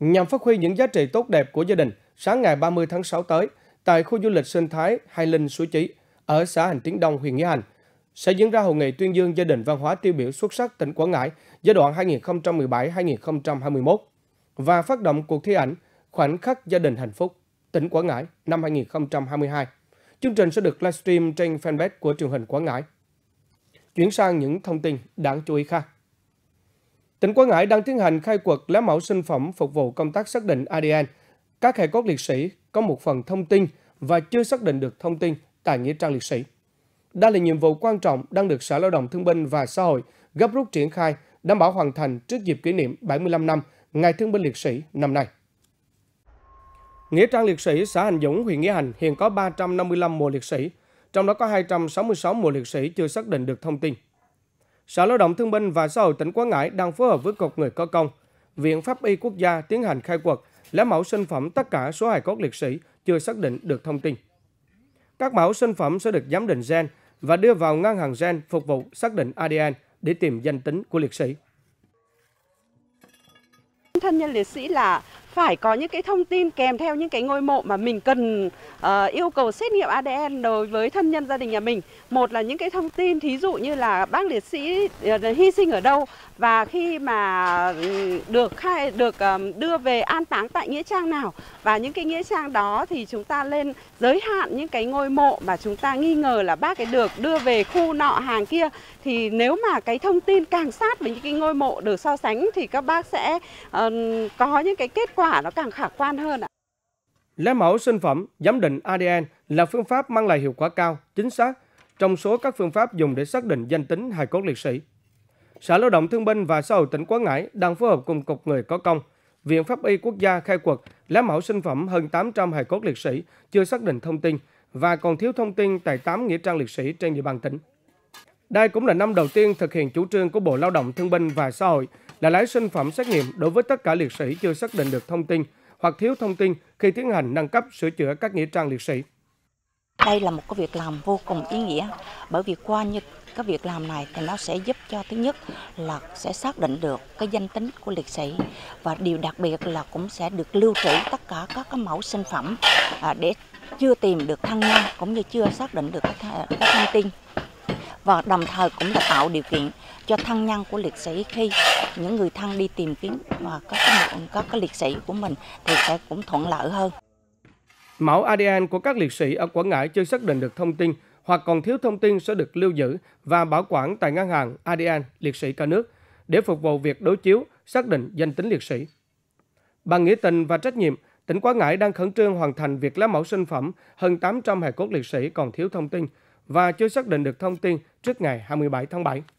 Nhằm phát huy những giá trị tốt đẹp của gia đình, sáng ngày 30 tháng 6 tới, tại khu du lịch sinh thái Hai Linh Suối Chí ở xã Hành Tiến Đông, huyện Nghĩa Hành, sẽ diễn ra hội nghị tuyên dương gia đình văn hóa tiêu biểu xuất sắc tỉnh Quảng Ngãi giai đoạn 2017-2021 và phát động cuộc thi ảnh Khoảnh khắc gia đình hạnh phúc tỉnh Quảng Ngãi năm 2022. Chương trình sẽ được livestream trên fanpage của truyền hình Quảng Ngãi. Chuyển sang những thông tin đáng chú ý khác. Tỉnh Quảng Ngãi đang tiến hành khai quật lá mẫu sinh phẩm phục vụ công tác xác định ADN. Các hài cốt liệt sĩ có một phần thông tin và chưa xác định được thông tin tại nghĩa trang liệt sĩ. Đây là nhiệm vụ quan trọng đang được Sở Lao động Thương binh và Xã hội gấp rút triển khai, đảm bảo hoàn thành trước dịp kỷ niệm 75 năm Ngày Thương binh Liệt sĩ năm nay. Nghĩa trang liệt sĩ xã Hành Dũng, huyện Nghĩa Hành hiện có 355 mộ liệt sĩ, trong đó có 266 mộ liệt sĩ chưa xác định được thông tin. Sở Lao động Thương binh và Xã hội tỉnh Quảng Ngãi đang phối hợp với Cục Người có công, Viện Pháp y Quốc gia tiến hành khai quật lấy mẫu sinh phẩm tất cả số hài cốt liệt sĩ chưa xác định được thông tin. Các mẫu sinh phẩm sẽ được giám định gen và đưa vào ngân hàng gen phục vụ xác định ADN để tìm danh tính của liệt sĩ. Thân nhân liệt sĩ là phải có những cái thông tin kèm theo những cái ngôi mộ mà mình cần uh, yêu cầu xét nghiệm ADN đối với thân nhân gia đình nhà mình. Một là những cái thông tin thí dụ như là bác liệt sĩ uh, hy sinh ở đâu và khi mà ừ, được khai được um, đưa về an táng tại nghĩa trang nào và những cái nghĩa trang đó thì chúng ta lên giới hạn những cái ngôi mộ mà chúng ta nghi ngờ là bác ấy được đưa về khu nọ hàng kia thì nếu mà cái thông tin càng sát với những cái ngôi mộ được so sánh thì các bác sẽ uh, có những cái kết quả quả nó càng khả quan hơn ạ. Lấy mẫu sinh phẩm, giám định ADN là phương pháp mang lại hiệu quả cao, chính xác trong số các phương pháp dùng để xác định danh tính hài cốt liệt sĩ. Sở Lao động Thương binh và Xã hội tỉnh Quảng Ngãi đang phối hợp cùng Cục Người có công, Viện Pháp y Quốc gia khai quật lấy mẫu sinh phẩm hơn 800 hài cốt liệt sĩ chưa xác định thông tin và còn thiếu thông tin tại 8 nghĩa trang liệt sĩ trên địa bàn tỉnh. Đây cũng là năm đầu tiên thực hiện chủ trương của Bộ Lao động Thương binh và Xã hội đã lấy sinh phẩm xét nghiệm đối với tất cả liệt sĩ chưa xác định được thông tin hoặc thiếu thông tin khi tiến hành nâng cấp sửa chữa các nghĩa trang liệt sĩ. Đây là một cái việc làm vô cùng ý nghĩa bởi vì qua như cái việc làm này thì nó sẽ giúp cho thứ nhất là sẽ xác định được cái danh tính của liệt sĩ và điều đặc biệt là cũng sẽ được lưu trữ tất cả các cái mẫu sinh phẩm à, để chưa tìm được thân nhân cũng như chưa xác định được các thông tin và đồng thời cũng là tạo điều kiện cho thân nhân của liệt sĩ khi những người thân đi tìm kiếm và các cái, các cái liệt sĩ của mình thì sẽ cũng thuận lợi hơn. Mẫu ADN của các liệt sĩ ở Quảng Ngãi chưa xác định được thông tin hoặc còn thiếu thông tin sẽ được lưu giữ và bảo quản tại ngân hàng ADN liệt sĩ cả nước để phục vụ việc đối chiếu, xác định danh tính liệt sĩ. Bằng nghĩa tình và trách nhiệm, tỉnh Quảng Ngãi đang khẩn trương hoàn thành việc lấy mẫu sinh phẩm hơn 800 hài cốt liệt sĩ còn thiếu thông tin và chưa xác định được thông tin trước ngày 27 tháng 7.